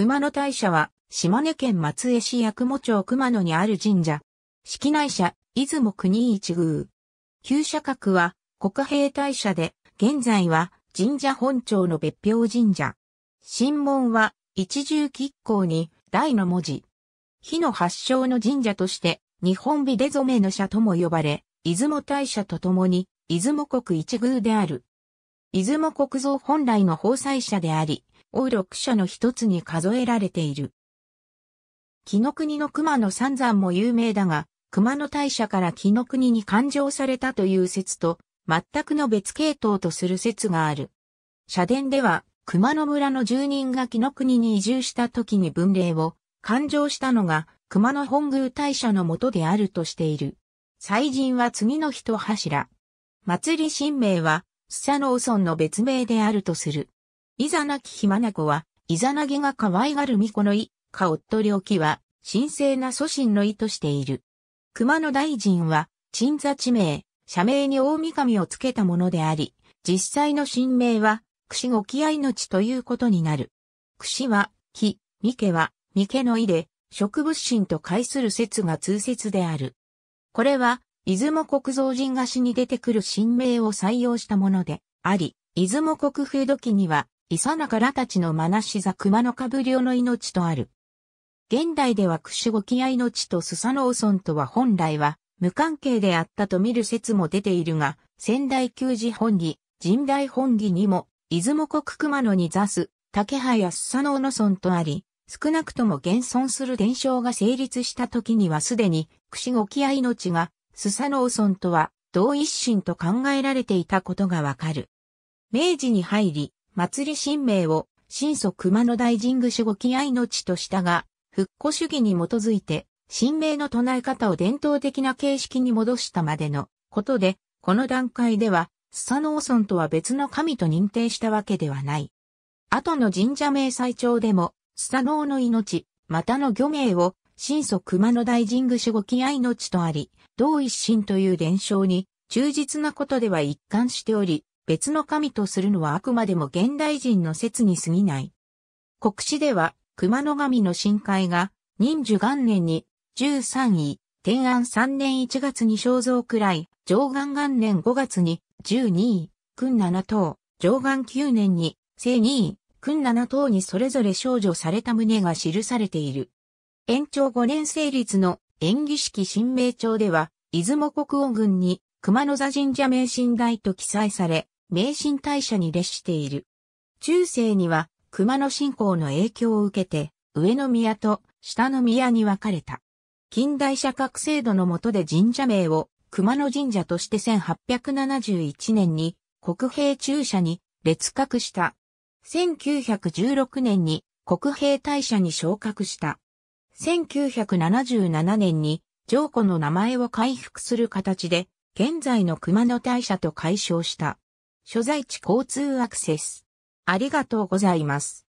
熊野大社は、島根県松江市八雲町熊野にある神社。式内社、出雲国一宮。旧社格は、国兵大社で、現在は、神社本庁の別表神社。神門は、一重吉光に、大の文字。火の発祥の神社として、日本美で染めの社とも呼ばれ、出雲大社とともに、出雲国一宮である。出雲国造本来の法祭社であり、を6社の一つに数えられている。木の国の熊野三山も有名だが、熊野大社から木の国に勘定されたという説と、全くの別系統とする説がある。社殿では、熊野村の住人が木の国に移住した時に文霊を勘定したのが熊野本宮大社のもとであるとしている。祭神は次の人柱。祭り神明は、須佐農村の別名であるとする。いざなきひまなこは、いざなげが可愛がる巫女の意、か夫良きは、神聖な祖神の意としている。熊野大臣は、鎮座地名、社名に大神をつけたものであり、実際の神名は、串ごき合いの地ということになる。串は、木、三家は、三家の意で、植物神と介する説が通説である。これは、出雲国造人菓子に出てくる神名を採用したものであり、出雲国風土記には、イサナカラたちのマナシザ熊のかぶりおの命とある。現代ではクシゴキア命とスサノオソンとは本来は無関係であったと見る説も出ているが、仙台旧寺本義、神代本義にも、出雲国熊野に座す、竹葉やスサノオの村とあり、少なくとも現存する伝承が成立した時にはすでに、クシゴキア命が、スサノオ村とは同一心と考えられていたことがわかる。明治に入り、祭り神明を、神祖熊野大神宮守護気合の地としたが、復古主義に基づいて、神明の唱え方を伝統的な形式に戻したまでのことで、この段階では、スサノオ村とは別の神と認定したわけではない。後の神社名祭長でも、スサノオの命、またの漁名を、神祖熊野大神宮守護気合の地とあり、同一神という伝承に、忠実なことでは一貫しており、別の神とするのはあくまでも現代人の説に過ぎない。国史では、熊野神の深海が、忍寿元年に、13位、天安3年1月に肖像くらい、上元元年5月に、12位、君7等、上元9年に、正2位、君7等にそれぞれ少女された旨が記されている。延長5年成立の演技式新名帳では、出雲国王軍に熊野座神社名神台と記載され、名神大社に列している。中世には熊野信仰の影響を受けて、上の宮と下の宮に分かれた。近代社格制度の下で神社名を熊野神社として1871年に国兵中社に列格した。1916年に国兵大社に昇格した。1977年に上古の名前を回復する形で現在の熊野大社と解消した。所在地交通アクセス。ありがとうございます。